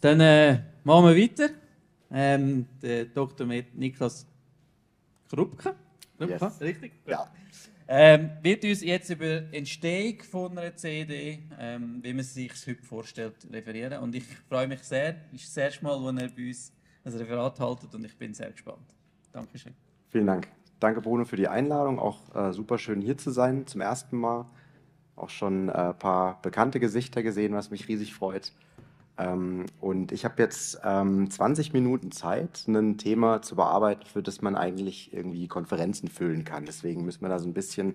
Dann äh, machen wir weiter. Ähm, der Dr. Niklas Krupke. Krupke, yes. richtig? Ja. Ähm, wird uns jetzt über die Entstehung von einer CD, ähm, wie man sich heute vorstellt, referieren. Und ich freue mich sehr. Es ist das erste Mal, wo er bei uns ein Referat haltet und ich bin sehr gespannt. Dankeschön. Vielen Dank. Danke, Bruno, für die Einladung. Auch äh, super schön hier zu sein zum ersten Mal. Auch schon ein äh, paar bekannte Gesichter gesehen, was mich riesig freut. Ähm, und ich habe jetzt ähm, 20 Minuten Zeit, ein Thema zu bearbeiten, für das man eigentlich irgendwie Konferenzen füllen kann. Deswegen müssen wir da so ein bisschen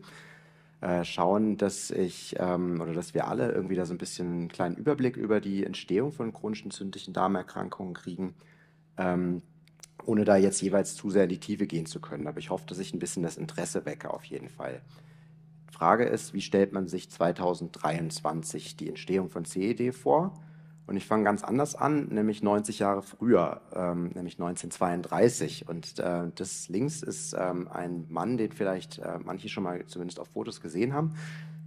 äh, schauen, dass ich ähm, oder dass wir alle irgendwie da so ein bisschen einen kleinen Überblick über die Entstehung von chronischen entzündlichen Darmerkrankungen kriegen, ähm, ohne da jetzt jeweils zu sehr in die Tiefe gehen zu können. Aber ich hoffe, dass ich ein bisschen das Interesse wecke auf jeden Fall. Frage ist, wie stellt man sich 2023 die Entstehung von CED vor? Und ich fange ganz anders an, nämlich 90 Jahre früher, ähm, nämlich 1932. Und äh, das links ist ähm, ein Mann, den vielleicht äh, manche schon mal zumindest auf Fotos gesehen haben.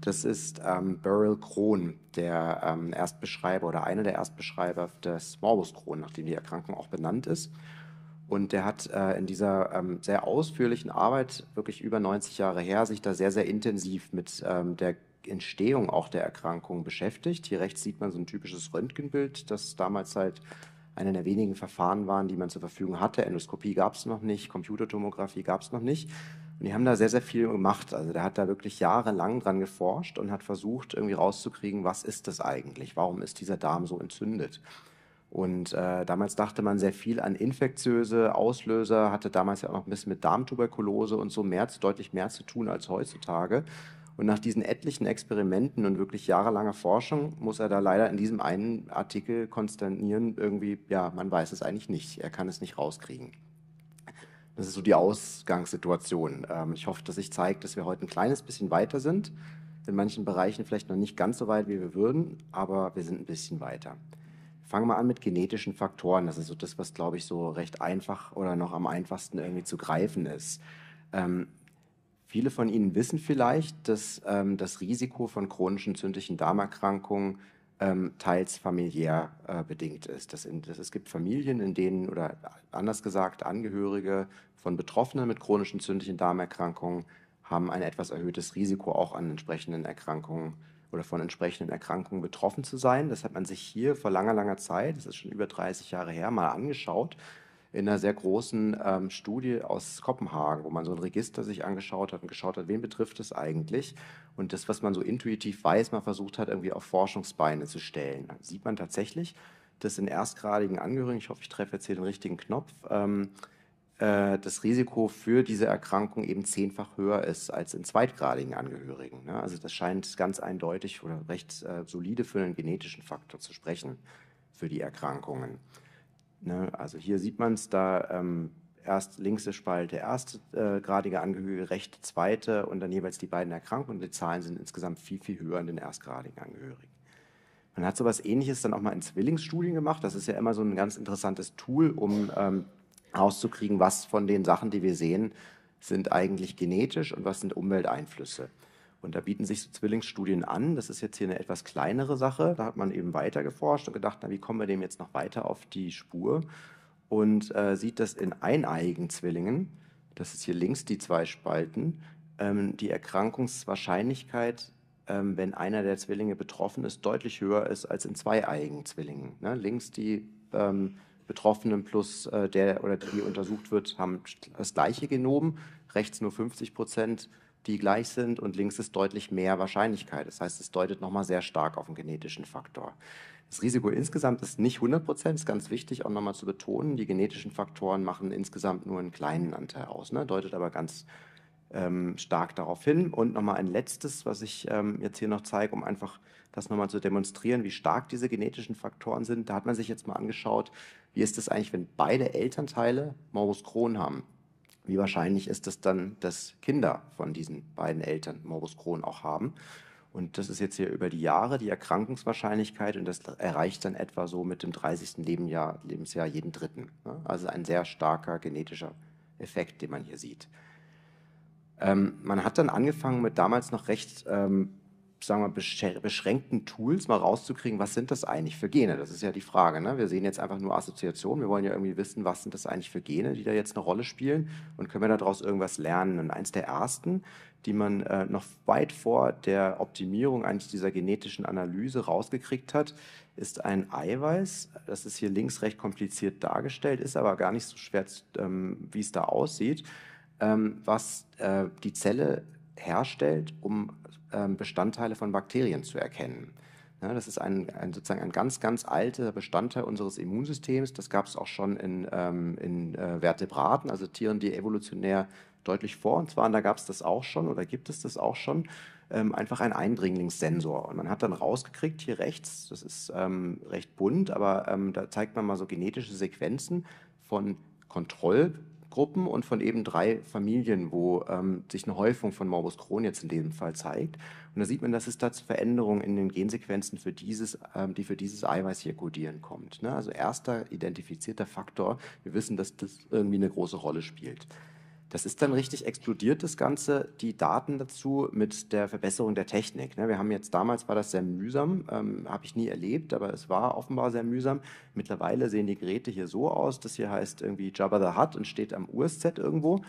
Das ist ähm, Beryl Krohn, der ähm, Erstbeschreiber oder einer der Erstbeschreiber des Morbus Krohn, nach dem die Erkrankung auch benannt ist. Und der hat äh, in dieser ähm, sehr ausführlichen Arbeit, wirklich über 90 Jahre her, sich da sehr, sehr intensiv mit ähm, der Entstehung auch der Erkrankung beschäftigt. Hier rechts sieht man so ein typisches Röntgenbild, das damals halt einer der wenigen Verfahren waren, die man zur Verfügung hatte. Endoskopie gab es noch nicht, Computertomographie gab es noch nicht. Und die haben da sehr, sehr viel gemacht. Also der hat da wirklich jahrelang dran geforscht und hat versucht, irgendwie rauszukriegen, was ist das eigentlich? Warum ist dieser Darm so entzündet? Und äh, damals dachte man sehr viel an infektiöse Auslöser, hatte damals ja auch noch ein bisschen mit Darmtuberkulose und so mehr, deutlich mehr zu tun als heutzutage. Und nach diesen etlichen Experimenten und wirklich jahrelanger Forschung muss er da leider in diesem einen Artikel konstatieren, irgendwie, ja, man weiß es eigentlich nicht, er kann es nicht rauskriegen. Das ist so die Ausgangssituation. Ähm, ich hoffe, dass ich zeige, dass wir heute ein kleines bisschen weiter sind. In manchen Bereichen vielleicht noch nicht ganz so weit, wie wir würden, aber wir sind ein bisschen weiter. Fangen wir an mit genetischen Faktoren. Das ist so das, was, glaube ich, so recht einfach oder noch am einfachsten irgendwie zu greifen ist. Ähm, Viele von Ihnen wissen vielleicht, dass ähm, das Risiko von chronischen zündlichen Darmerkrankungen ähm, teils familiär äh, bedingt ist. Das in, das, es gibt Familien, in denen, oder anders gesagt, Angehörige von Betroffenen mit chronischen zündlichen Darmerkrankungen haben ein etwas erhöhtes Risiko, auch an entsprechenden Erkrankungen oder von entsprechenden Erkrankungen betroffen zu sein. Das hat man sich hier vor langer, langer Zeit, das ist schon über 30 Jahre her, mal angeschaut in einer sehr großen ähm, Studie aus Kopenhagen, wo man so ein Register sich angeschaut hat und geschaut hat, wen betrifft es eigentlich? Und das, was man so intuitiv weiß, man versucht hat, irgendwie auf Forschungsbeine zu stellen. Dann sieht man tatsächlich, dass in erstgradigen Angehörigen, ich hoffe, ich treffe jetzt hier den richtigen Knopf, ähm, äh, das Risiko für diese Erkrankung eben zehnfach höher ist als in zweitgradigen Angehörigen. Ne? Also das scheint ganz eindeutig oder recht äh, solide für einen genetischen Faktor zu sprechen für die Erkrankungen. Ne? Also hier sieht man es, da ähm, erst linkse Spalte erstgradige äh, Angehörige, rechte zweite und dann jeweils die beiden Erkrankungen. Die Zahlen sind insgesamt viel, viel höher in den erstgradigen Angehörigen. Man hat sowas ähnliches dann auch mal in Zwillingsstudien gemacht. Das ist ja immer so ein ganz interessantes Tool, um ähm, rauszukriegen, was von den Sachen, die wir sehen, sind eigentlich genetisch und was sind Umwelteinflüsse. Und da bieten sich so Zwillingsstudien an. Das ist jetzt hier eine etwas kleinere Sache. Da hat man eben weiter geforscht und gedacht, na, wie kommen wir dem jetzt noch weiter auf die Spur? Und äh, sieht das in eineiigen Zwillingen, das ist hier links die zwei Spalten, ähm, die Erkrankungswahrscheinlichkeit, ähm, wenn einer der Zwillinge betroffen ist, deutlich höher ist als in zweieiigen Zwillingen. Ne? Links die ähm, Betroffenen plus äh, der oder die untersucht wird, haben das gleiche Genom, rechts nur 50 Prozent die gleich sind und links ist deutlich mehr Wahrscheinlichkeit. Das heißt, es deutet nochmal sehr stark auf den genetischen Faktor. Das Risiko insgesamt ist nicht 100 Prozent, ist ganz wichtig auch nochmal zu betonen. Die genetischen Faktoren machen insgesamt nur einen kleinen Anteil aus, ne? deutet aber ganz ähm, stark darauf hin. Und nochmal ein letztes, was ich ähm, jetzt hier noch zeige, um einfach das nochmal zu demonstrieren, wie stark diese genetischen Faktoren sind. Da hat man sich jetzt mal angeschaut, wie ist das eigentlich, wenn beide Elternteile Morbus Crohn haben wie wahrscheinlich ist es dann, dass Kinder von diesen beiden Eltern Morbus Crohn auch haben. Und das ist jetzt hier über die Jahre die Erkrankungswahrscheinlichkeit und das erreicht dann etwa so mit dem 30. Lebensjahr, Lebensjahr jeden Dritten. Also ein sehr starker genetischer Effekt, den man hier sieht. Ähm, man hat dann angefangen mit damals noch recht ähm, sagen wir, beschränkten Tools mal rauszukriegen, was sind das eigentlich für Gene? Das ist ja die Frage. Ne? Wir sehen jetzt einfach nur Assoziationen. Wir wollen ja irgendwie wissen, was sind das eigentlich für Gene, die da jetzt eine Rolle spielen und können wir daraus irgendwas lernen? Und eins der ersten, die man äh, noch weit vor der Optimierung eigentlich dieser genetischen Analyse rausgekriegt hat, ist ein Eiweiß. Das ist hier links recht kompliziert dargestellt, ist aber gar nicht so schwer, ähm, wie es da aussieht, ähm, was äh, die Zelle herstellt, um ähm, Bestandteile von Bakterien zu erkennen. Ja, das ist ein, ein, sozusagen ein ganz, ganz alter Bestandteil unseres Immunsystems. Das gab es auch schon in, ähm, in äh, Vertebraten, also Tieren, die evolutionär deutlich vor und zwar, da gab es das auch schon oder gibt es das auch schon, ähm, einfach ein Eindringlingssensor. Und man hat dann rausgekriegt, hier rechts, das ist ähm, recht bunt, aber ähm, da zeigt man mal so genetische Sequenzen von Kontroll, Gruppen und von eben drei Familien, wo ähm, sich eine Häufung von Morbus Crohn jetzt in dem Fall zeigt. Und da sieht man, dass es da zu Veränderungen in den Gensequenzen, für dieses, ähm, die für dieses Eiweiß hier kodieren, kommt. Ne? Also erster identifizierter Faktor. Wir wissen, dass das irgendwie eine große Rolle spielt. Das ist dann richtig explodiert, das Ganze, die Daten dazu mit der Verbesserung der Technik. Ne? Wir haben jetzt, damals war das sehr mühsam, ähm, habe ich nie erlebt, aber es war offenbar sehr mühsam. Mittlerweile sehen die Geräte hier so aus, das hier heißt irgendwie Jabba the Hutt und steht am USZ irgendwo.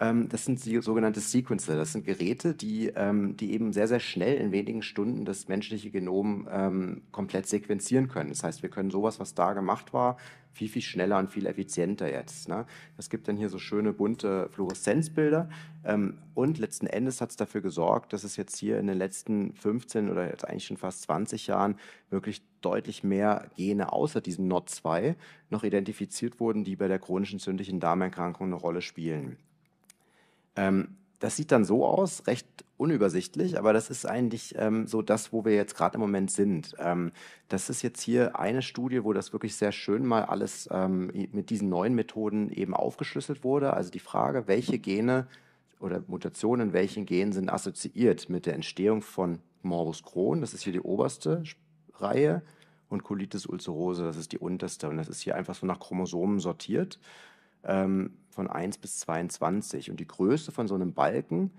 Ähm, das sind sogenannte Sequencer. Das sind Geräte, die, ähm, die eben sehr, sehr schnell in wenigen Stunden das menschliche Genom ähm, komplett sequenzieren können. Das heißt, wir können sowas, was da gemacht war, viel, viel schneller und viel effizienter jetzt. Ne? Es gibt dann hier so schöne bunte Fluoreszenzbilder. Ähm, und letzten Endes hat es dafür gesorgt, dass es jetzt hier in den letzten 15 oder jetzt eigentlich schon fast 20 Jahren wirklich deutlich mehr Gene außer diesem NOT2 noch identifiziert wurden, die bei der chronischen zündlichen Darmerkrankung eine Rolle spielen. Ähm, das sieht dann so aus, recht unübersichtlich, aber das ist eigentlich ähm, so das, wo wir jetzt gerade im Moment sind. Ähm, das ist jetzt hier eine Studie, wo das wirklich sehr schön mal alles ähm, mit diesen neuen Methoden eben aufgeschlüsselt wurde. Also die Frage, welche Gene oder Mutationen in welchen Genen sind assoziiert mit der Entstehung von Morbus Crohn. Das ist hier die oberste Reihe und Colitis ulcerosa, das ist die unterste. Und das ist hier einfach so nach Chromosomen sortiert. Ähm, von 1 bis 22. Und die Größe von so einem Balken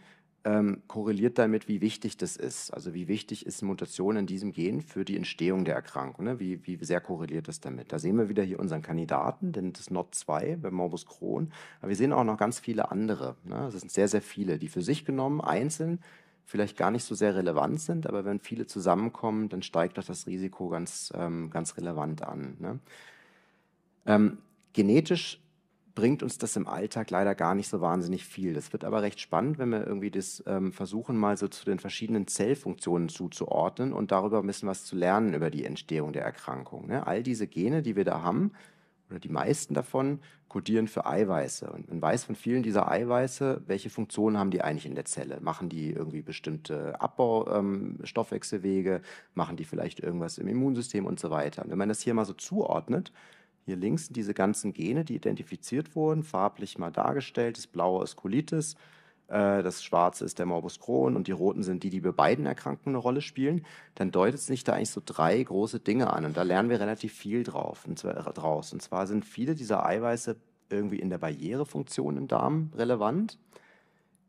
ähm, korreliert damit, wie wichtig das ist. Also wie wichtig ist Mutation in diesem Gen für die Entstehung der Erkrankung? Ne? Wie, wie sehr korreliert das damit? Da sehen wir wieder hier unseren Kandidaten, denn das NOT2 bei Morbus Crohn. Aber wir sehen auch noch ganz viele andere. Ne? Das also sind sehr, sehr viele, die für sich genommen einzeln vielleicht gar nicht so sehr relevant sind, aber wenn viele zusammenkommen, dann steigt doch das Risiko ganz, ähm, ganz relevant an. Ne? Ähm, genetisch bringt uns das im Alltag leider gar nicht so wahnsinnig viel. Das wird aber recht spannend, wenn wir irgendwie das ähm, versuchen, mal so zu den verschiedenen Zellfunktionen zuzuordnen und darüber ein bisschen was zu lernen über die Entstehung der Erkrankung. Ne? All diese Gene, die wir da haben, oder die meisten davon, kodieren für Eiweiße. Und man weiß von vielen dieser Eiweiße, welche Funktionen haben die eigentlich in der Zelle? Machen die irgendwie bestimmte Abbaustoffwechselwege? Ähm, machen die vielleicht irgendwas im Immunsystem und so weiter? Und wenn man das hier mal so zuordnet, hier links sind diese ganzen Gene, die identifiziert wurden, farblich mal dargestellt. Das blaue ist Colitis, äh, das schwarze ist der Morbus Crohn und die roten sind die, die bei beiden Erkrankungen eine Rolle spielen. Dann deutet es nicht da eigentlich so drei große Dinge an und da lernen wir relativ viel drauf, und zwar, äh, draus. Und zwar sind viele dieser Eiweiße irgendwie in der Barrierefunktion im Darm relevant,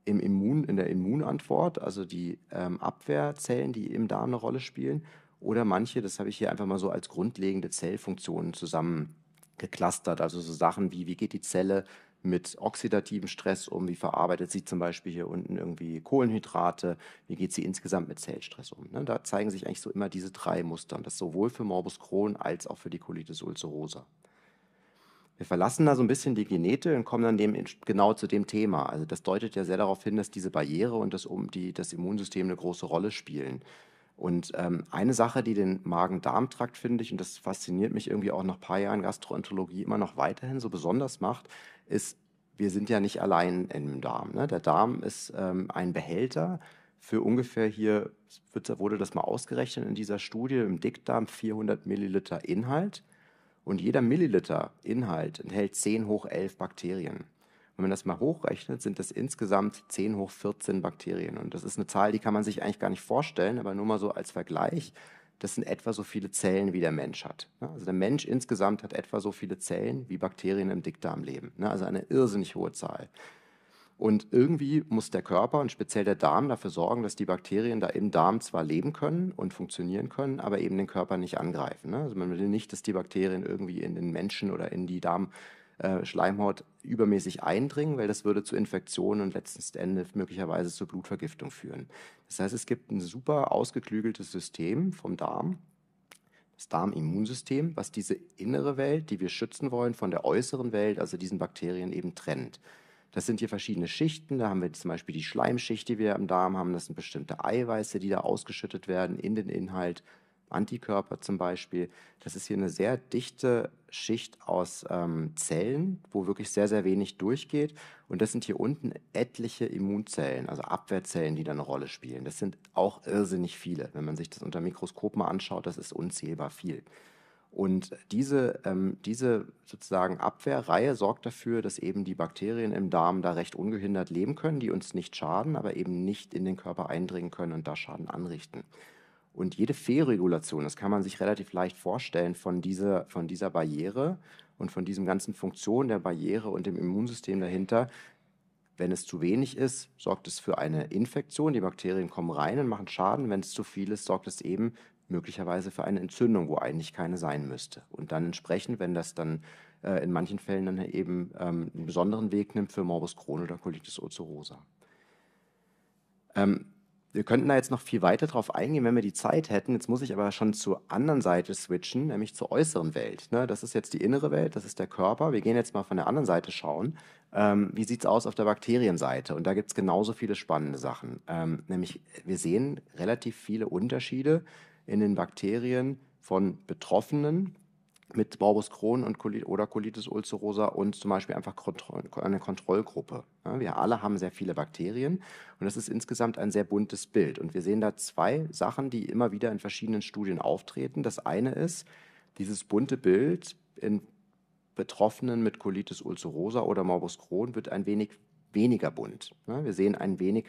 im Immun, in der Immunantwort, also die ähm, Abwehrzellen, die im Darm eine Rolle spielen, oder manche, das habe ich hier einfach mal so als grundlegende Zellfunktionen zusammen geclustert. Also so Sachen wie, wie geht die Zelle mit oxidativem Stress um? Wie verarbeitet sie zum Beispiel hier unten irgendwie Kohlenhydrate? Wie geht sie insgesamt mit Zellstress um? Ne? Da zeigen sich eigentlich so immer diese drei Muster. Und das sowohl für Morbus Crohn als auch für die Colitis ulcerosa. Wir verlassen da so ein bisschen die Genete und kommen dann dem, genau zu dem Thema. Also das deutet ja sehr darauf hin, dass diese Barriere und das, um die, das Immunsystem eine große Rolle spielen. Und ähm, eine Sache, die den Magen-Darm-Trakt, finde ich, und das fasziniert mich irgendwie auch nach ein paar Jahren Gastroenterologie immer noch weiterhin so besonders macht, ist, wir sind ja nicht allein im Darm. Ne? Der Darm ist ähm, ein Behälter für ungefähr hier, wurde das mal ausgerechnet in dieser Studie, im Dickdarm 400 Milliliter Inhalt. Und jeder Milliliter Inhalt enthält 10 hoch 11 Bakterien. Wenn man das mal hochrechnet, sind das insgesamt 10 hoch 14 Bakterien. Und das ist eine Zahl, die kann man sich eigentlich gar nicht vorstellen, aber nur mal so als Vergleich. Das sind etwa so viele Zellen, wie der Mensch hat. Also der Mensch insgesamt hat etwa so viele Zellen, wie Bakterien im Dickdarm leben. Also eine irrsinnig hohe Zahl. Und irgendwie muss der Körper und speziell der Darm dafür sorgen, dass die Bakterien da im Darm zwar leben können und funktionieren können, aber eben den Körper nicht angreifen. Ne? Also man will nicht, dass die Bakterien irgendwie in den Menschen oder in die Darm äh, Schleimhaut übermäßig eindringen, weil das würde zu Infektionen und letztendlich möglicherweise zur Blutvergiftung führen. Das heißt, es gibt ein super ausgeklügeltes System vom Darm, das Darmimmunsystem, was diese innere Welt, die wir schützen wollen, von der äußeren Welt, also diesen Bakterien eben trennt. Das sind hier verschiedene Schichten. Da haben wir zum Beispiel die Schleimschicht, die wir im Darm haben. Das sind bestimmte Eiweiße, die da ausgeschüttet werden in den Inhalt. Antikörper zum Beispiel. Das ist hier eine sehr dichte Schicht aus ähm, Zellen, wo wirklich sehr, sehr wenig durchgeht. Und das sind hier unten etliche Immunzellen, also Abwehrzellen, die da eine Rolle spielen. Das sind auch irrsinnig viele. Wenn man sich das unter Mikroskop mal anschaut, das ist unzählbar viel. Und diese, ähm, diese sozusagen Abwehrreihe sorgt dafür, dass eben die Bakterien im Darm da recht ungehindert leben können, die uns nicht schaden, aber eben nicht in den Körper eindringen können und da Schaden anrichten. Und jede Fehlregulation, das kann man sich relativ leicht vorstellen von dieser, von dieser Barriere und von diesem ganzen Funktion der Barriere und dem Immunsystem dahinter. Wenn es zu wenig ist, sorgt es für eine Infektion. Die Bakterien kommen rein und machen Schaden. Wenn es zu viel ist, sorgt es eben möglicherweise für eine Entzündung, wo eigentlich keine sein müsste. Und dann entsprechend, wenn das dann äh, in manchen Fällen dann eben ähm, einen besonderen Weg nimmt für Morbus Crohn oder Colitis ulcerosa. Ähm, wir könnten da jetzt noch viel weiter drauf eingehen, wenn wir die Zeit hätten. Jetzt muss ich aber schon zur anderen Seite switchen, nämlich zur äußeren Welt. Ne? Das ist jetzt die innere Welt, das ist der Körper. Wir gehen jetzt mal von der anderen Seite schauen. Ähm, wie sieht es aus auf der Bakterienseite? Und da gibt es genauso viele spannende Sachen. Ähm, nämlich, wir sehen relativ viele Unterschiede in den Bakterien von Betroffenen mit Morbus Crohn und Colitis, oder Colitis ulcerosa und zum Beispiel einfach Kontroll, eine Kontrollgruppe. Ja, wir alle haben sehr viele Bakterien und das ist insgesamt ein sehr buntes Bild. Und wir sehen da zwei Sachen, die immer wieder in verschiedenen Studien auftreten. Das eine ist dieses bunte Bild in Betroffenen mit Colitis ulcerosa oder Morbus Crohn wird ein wenig weniger bunt. Ja, wir sehen ein wenig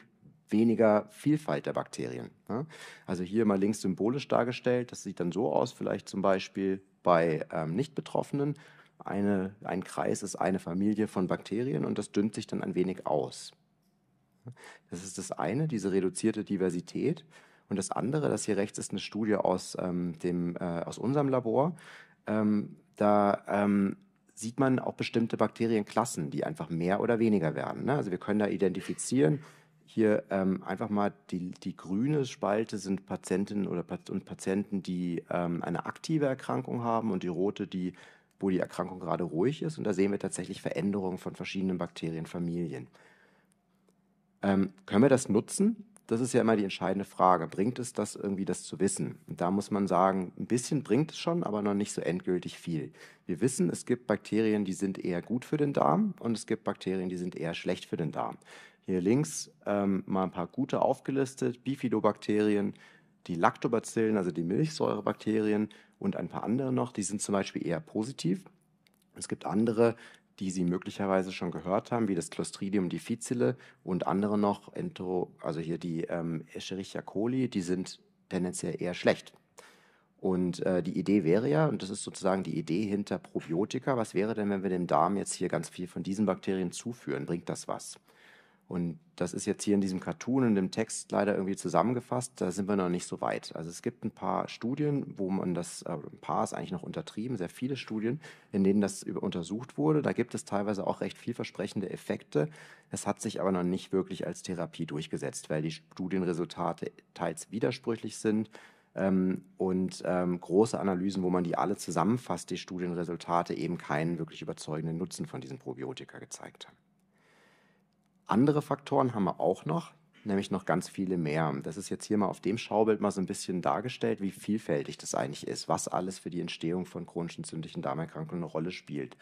weniger Vielfalt der Bakterien. Ja, also hier mal links symbolisch dargestellt. Das sieht dann so aus, vielleicht zum Beispiel bei ähm, Nicht-Betroffenen. Eine, ein Kreis ist eine Familie von Bakterien und das dünnt sich dann ein wenig aus. Das ist das eine, diese reduzierte Diversität. Und das andere, das hier rechts ist eine Studie aus, ähm, dem, äh, aus unserem Labor. Ähm, da ähm, sieht man auch bestimmte Bakterienklassen, die einfach mehr oder weniger werden. Ne? Also wir können da identifizieren, hier ähm, einfach mal die, die grüne Spalte sind Patientinnen oder und Patienten, die ähm, eine aktive Erkrankung haben und die rote, die, wo die Erkrankung gerade ruhig ist. Und da sehen wir tatsächlich Veränderungen von verschiedenen Bakterienfamilien. Ähm, können wir das nutzen? Das ist ja immer die entscheidende Frage. Bringt es das irgendwie, das zu wissen? Und da muss man sagen, ein bisschen bringt es schon, aber noch nicht so endgültig viel. Wir wissen, es gibt Bakterien, die sind eher gut für den Darm und es gibt Bakterien, die sind eher schlecht für den Darm hier links ähm, mal ein paar gute aufgelistet. Bifidobakterien, die Lactobacillen, also die Milchsäurebakterien und ein paar andere noch, die sind zum Beispiel eher positiv. Es gibt andere, die Sie möglicherweise schon gehört haben, wie das Clostridium difficile und andere noch, Entero, also hier die ähm, Escherichia coli, die sind tendenziell eher schlecht. Und äh, die Idee wäre ja, und das ist sozusagen die Idee hinter Probiotika, was wäre denn, wenn wir dem Darm jetzt hier ganz viel von diesen Bakterien zuführen? Bringt das was? Und das ist jetzt hier in diesem Cartoon und dem Text leider irgendwie zusammengefasst. Da sind wir noch nicht so weit. Also es gibt ein paar Studien, wo man das, äh, ein paar ist eigentlich noch untertrieben, sehr viele Studien, in denen das untersucht wurde. Da gibt es teilweise auch recht vielversprechende Effekte. Es hat sich aber noch nicht wirklich als Therapie durchgesetzt, weil die Studienresultate teils widersprüchlich sind. Ähm, und ähm, große Analysen, wo man die alle zusammenfasst, die Studienresultate eben keinen wirklich überzeugenden Nutzen von diesen Probiotika gezeigt haben. Andere Faktoren haben wir auch noch, nämlich noch ganz viele mehr. Das ist jetzt hier mal auf dem Schaubild mal so ein bisschen dargestellt, wie vielfältig das eigentlich ist, was alles für die Entstehung von chronischen zündlichen Darmerkrankungen eine Rolle spielt.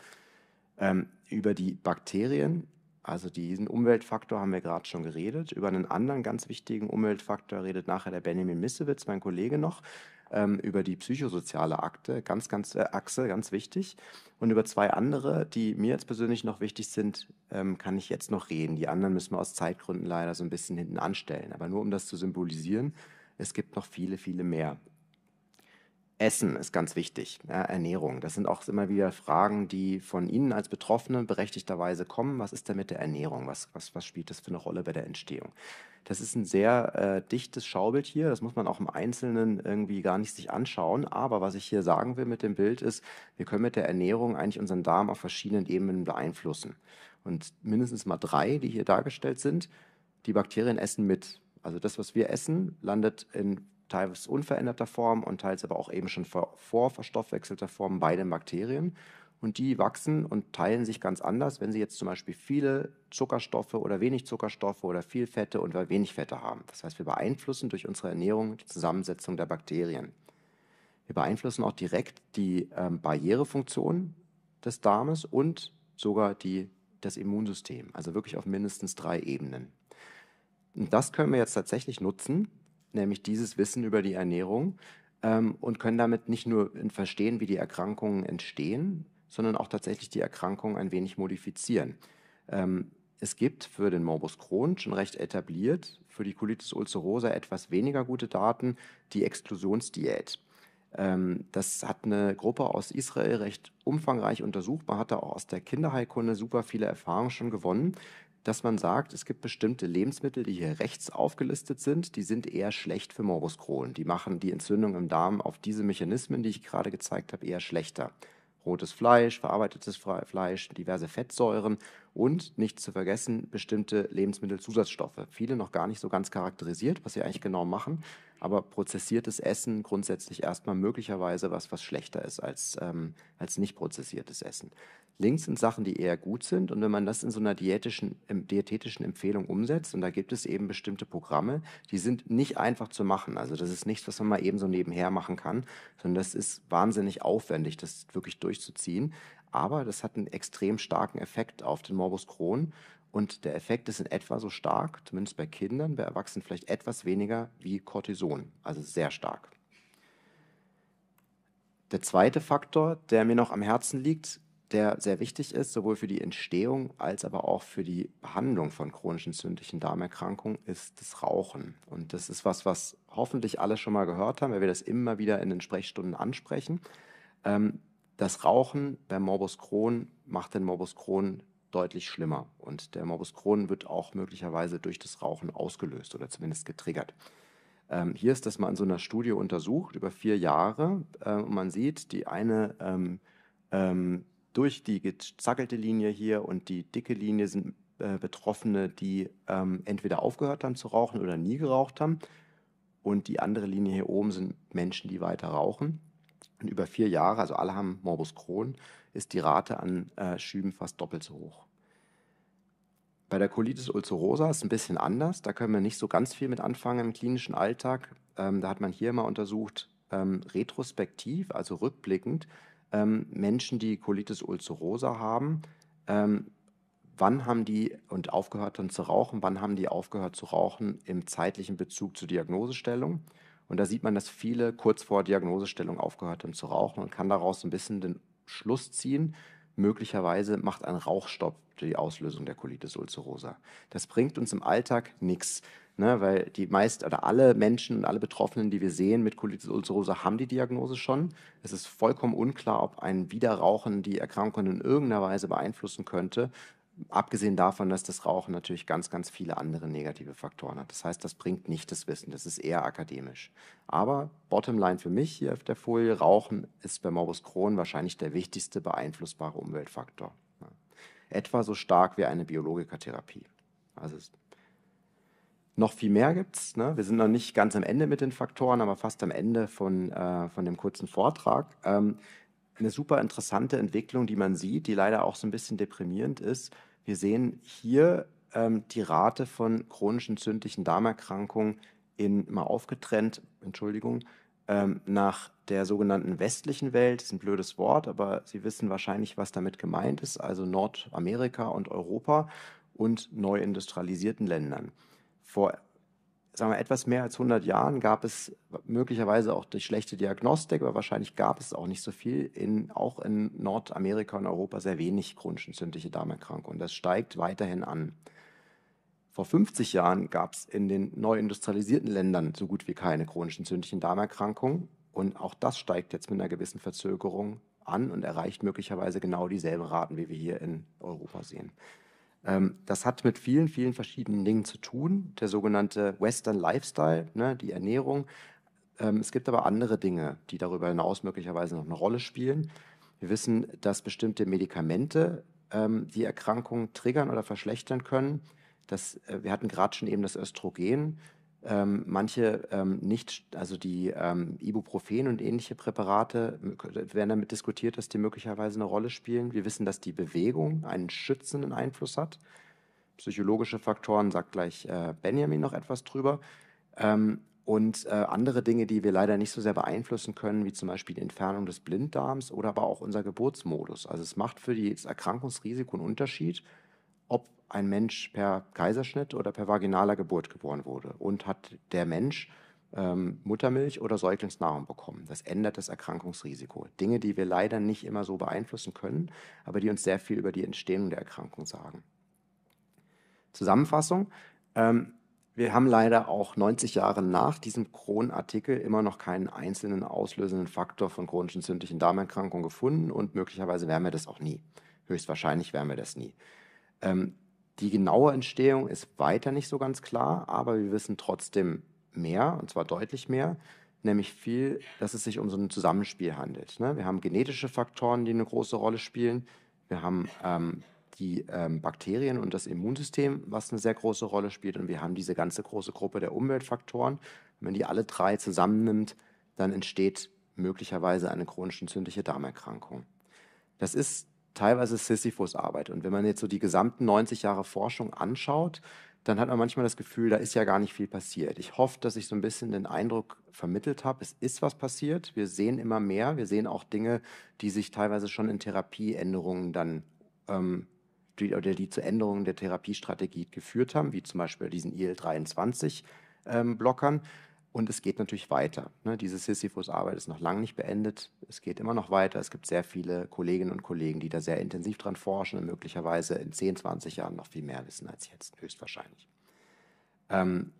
Ähm, über die Bakterien, also diesen Umweltfaktor haben wir gerade schon geredet. Über einen anderen ganz wichtigen Umweltfaktor redet nachher der Benjamin Missewitz, mein Kollege, noch ähm, über die psychosoziale Akte, ganz, ganz äh, Achse, ganz wichtig. Und über zwei andere, die mir jetzt persönlich noch wichtig sind, ähm, kann ich jetzt noch reden. Die anderen müssen wir aus Zeitgründen leider so ein bisschen hinten anstellen. Aber nur um das zu symbolisieren, es gibt noch viele, viele mehr. Essen ist ganz wichtig, ja, Ernährung. Das sind auch immer wieder Fragen, die von Ihnen als Betroffene berechtigterweise kommen. Was ist denn mit der Ernährung? Was, was, was spielt das für eine Rolle bei der Entstehung? Das ist ein sehr äh, dichtes Schaubild hier. Das muss man auch im Einzelnen irgendwie gar nicht sich anschauen. Aber was ich hier sagen will mit dem Bild ist, wir können mit der Ernährung eigentlich unseren Darm auf verschiedenen Ebenen beeinflussen. Und mindestens mal drei, die hier dargestellt sind, die Bakterien essen mit. Also das, was wir essen, landet in teils unveränderter Form und teils aber auch eben schon vor, verstoffwechselter Form bei den Bakterien. Und die wachsen und teilen sich ganz anders, wenn sie jetzt zum Beispiel viele Zuckerstoffe oder wenig Zuckerstoffe oder viel Fette und wenig Fette haben. Das heißt, wir beeinflussen durch unsere Ernährung die Zusammensetzung der Bakterien. Wir beeinflussen auch direkt die ähm, Barrierefunktion des Darmes und sogar die, das Immunsystem, also wirklich auf mindestens drei Ebenen. Und das können wir jetzt tatsächlich nutzen, nämlich dieses Wissen über die Ernährung ähm, und können damit nicht nur äh, verstehen, wie die Erkrankungen entstehen, sondern auch tatsächlich die Erkrankungen ein wenig modifizieren. Ähm, es gibt für den Morbus Crohn schon recht etabliert, für die Colitis ulcerosa etwas weniger gute Daten, die Exklusionsdiät. Ähm, das hat eine Gruppe aus Israel recht umfangreich untersucht. Man hat da auch aus der Kinderheilkunde super viele Erfahrungen schon gewonnen dass man sagt, es gibt bestimmte Lebensmittel, die hier rechts aufgelistet sind, die sind eher schlecht für Morbus Crohn. Die machen die Entzündung im Darm auf diese Mechanismen, die ich gerade gezeigt habe, eher schlechter. Rotes Fleisch, verarbeitetes Fleisch, diverse Fettsäuren und nicht zu vergessen bestimmte Lebensmittelzusatzstoffe. Viele noch gar nicht so ganz charakterisiert, was sie eigentlich genau machen, aber prozessiertes Essen grundsätzlich erstmal möglicherweise was, was schlechter ist als, ähm, als nicht prozessiertes Essen. Links sind Sachen, die eher gut sind. Und wenn man das in so einer diätischen, ähm, diätetischen Empfehlung umsetzt, und da gibt es eben bestimmte Programme, die sind nicht einfach zu machen. Also das ist nichts, was man mal eben so nebenher machen kann, sondern das ist wahnsinnig aufwendig, das wirklich durchzuziehen. Aber das hat einen extrem starken Effekt auf den Morbus Crohn. Und der Effekt ist in etwa so stark, zumindest bei Kindern, bei Erwachsenen vielleicht etwas weniger wie Cortison, also sehr stark. Der zweite Faktor, der mir noch am Herzen liegt, der sehr wichtig ist, sowohl für die Entstehung als aber auch für die Behandlung von chronischen zündlichen Darmerkrankungen, ist das Rauchen. Und das ist was, was hoffentlich alle schon mal gehört haben, weil wir das immer wieder in den Sprechstunden ansprechen. Ähm, das Rauchen beim Morbus Crohn macht den Morbus Crohn deutlich schlimmer. Und der Morbus Crohn wird auch möglicherweise durch das Rauchen ausgelöst oder zumindest getriggert. Ähm, hier ist das mal in so einer Studie untersucht über vier Jahre. Äh, und man sieht, die eine ähm, durch die gezackelte Linie hier und die dicke Linie sind äh, Betroffene, die ähm, entweder aufgehört haben zu rauchen oder nie geraucht haben. Und die andere Linie hier oben sind Menschen, die weiter rauchen. Und über vier Jahre, also alle haben Morbus Crohn, ist die Rate an äh, Schüben fast doppelt so hoch. Bei der Colitis ulcerosa ist es ein bisschen anders. Da können wir nicht so ganz viel mit anfangen im klinischen Alltag. Ähm, da hat man hier mal untersucht, ähm, retrospektiv, also rückblickend, ähm, Menschen, die Colitis ulcerosa haben, ähm, wann haben die und aufgehört dann zu rauchen, wann haben die aufgehört zu rauchen im zeitlichen Bezug zur Diagnosestellung. Und da sieht man, dass viele kurz vor Diagnosestellung aufgehört haben zu rauchen und kann daraus ein bisschen den Schluss ziehen, Möglicherweise macht ein Rauchstopp die Auslösung der Colitis ulcerosa. Das bringt uns im Alltag nichts, ne, weil die meist oder alle Menschen und alle Betroffenen, die wir sehen mit Colitis ulcerosa, haben die Diagnose schon. Es ist vollkommen unklar, ob ein Wiederrauchen die Erkrankung in irgendeiner Weise beeinflussen könnte. Abgesehen davon, dass das Rauchen natürlich ganz, ganz viele andere negative Faktoren hat. Das heißt, das bringt nicht das Wissen, das ist eher akademisch. Aber Bottomline für mich hier auf der Folie, Rauchen ist bei Morbus Crohn wahrscheinlich der wichtigste beeinflussbare Umweltfaktor. Etwa so stark wie eine Biologikertherapie. Also noch viel mehr gibt es. Ne? Wir sind noch nicht ganz am Ende mit den Faktoren, aber fast am Ende von, äh, von dem kurzen Vortrag. Ähm, eine super interessante Entwicklung, die man sieht, die leider auch so ein bisschen deprimierend ist. Wir sehen hier ähm, die Rate von chronischen zündlichen Darmerkrankungen in, mal aufgetrennt, Entschuldigung, ähm, nach der sogenannten westlichen Welt. Das ist ein blödes Wort, aber Sie wissen wahrscheinlich, was damit gemeint ist, also Nordamerika und Europa und neu industrialisierten Ländern. Vor sagen wir, etwas mehr als 100 Jahren gab es möglicherweise auch durch schlechte Diagnostik, aber wahrscheinlich gab es auch nicht so viel, in, auch in Nordamerika und Europa sehr wenig chronisch-entzündliche Darmerkrankungen. Das steigt weiterhin an. Vor 50 Jahren gab es in den neu industrialisierten Ländern so gut wie keine chronisch entzündlichen Darmerkrankungen. Und auch das steigt jetzt mit einer gewissen Verzögerung an und erreicht möglicherweise genau dieselben Raten, wie wir hier in Europa sehen. Ähm, das hat mit vielen, vielen verschiedenen Dingen zu tun. Der sogenannte Western Lifestyle, ne, die Ernährung. Ähm, es gibt aber andere Dinge, die darüber hinaus möglicherweise noch eine Rolle spielen. Wir wissen, dass bestimmte Medikamente ähm, die Erkrankung triggern oder verschlechtern können. Das, äh, wir hatten gerade schon eben das Östrogen ähm, manche ähm, nicht, also die ähm, Ibuprofen und ähnliche Präparate werden damit diskutiert, dass die möglicherweise eine Rolle spielen. Wir wissen, dass die Bewegung einen schützenden Einfluss hat. Psychologische Faktoren, sagt gleich äh, Benjamin noch etwas drüber. Ähm, und äh, andere Dinge, die wir leider nicht so sehr beeinflussen können, wie zum Beispiel die Entfernung des Blinddarms oder aber auch unser Geburtsmodus. Also es macht für die, das Erkrankungsrisiko einen Unterschied ein Mensch per Kaiserschnitt oder per vaginaler Geburt geboren wurde und hat der Mensch ähm, Muttermilch oder Säuglingsnahrung bekommen. Das ändert das Erkrankungsrisiko. Dinge, die wir leider nicht immer so beeinflussen können, aber die uns sehr viel über die Entstehung der Erkrankung sagen. Zusammenfassung. Ähm, wir haben leider auch 90 Jahre nach diesem Kronartikel immer noch keinen einzelnen auslösenden Faktor von chronischen entzündlichen Darmerkrankungen gefunden und möglicherweise werden wir das auch nie. Höchstwahrscheinlich werden wir das nie. Ähm, die genaue Entstehung ist weiter nicht so ganz klar, aber wir wissen trotzdem mehr, und zwar deutlich mehr, nämlich viel, dass es sich um so ein Zusammenspiel handelt. Ne? Wir haben genetische Faktoren, die eine große Rolle spielen. Wir haben ähm, die ähm, Bakterien und das Immunsystem, was eine sehr große Rolle spielt. Und wir haben diese ganze große Gruppe der Umweltfaktoren. Wenn man die alle drei zusammennimmt, dann entsteht möglicherweise eine chronisch entzündliche Darmerkrankung. Das ist teilweise Sisyphus-Arbeit. Und wenn man jetzt so die gesamten 90 Jahre Forschung anschaut, dann hat man manchmal das Gefühl, da ist ja gar nicht viel passiert. Ich hoffe, dass ich so ein bisschen den Eindruck vermittelt habe, es ist was passiert. Wir sehen immer mehr. Wir sehen auch Dinge, die sich teilweise schon in Therapieänderungen dann ähm, die, oder die zu Änderungen der Therapiestrategie geführt haben, wie zum Beispiel diesen IL-23-Blockern. Ähm, und es geht natürlich weiter. Ne? Diese Sisyphus-Arbeit ist noch lange nicht beendet. Es geht immer noch weiter. Es gibt sehr viele Kolleginnen und Kollegen, die da sehr intensiv dran forschen und möglicherweise in 10, 20 Jahren noch viel mehr wissen als jetzt, höchstwahrscheinlich. Ähm,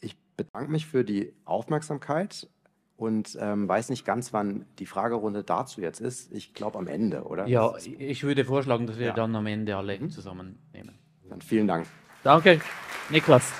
ich bedanke mich für die Aufmerksamkeit und ähm, weiß nicht ganz, wann die Fragerunde dazu jetzt ist. Ich glaube am Ende, oder? Ja, ich würde vorschlagen, dass wir ja. dann am Ende alle mhm. zusammennehmen. Dann vielen Dank. Danke, Niklas.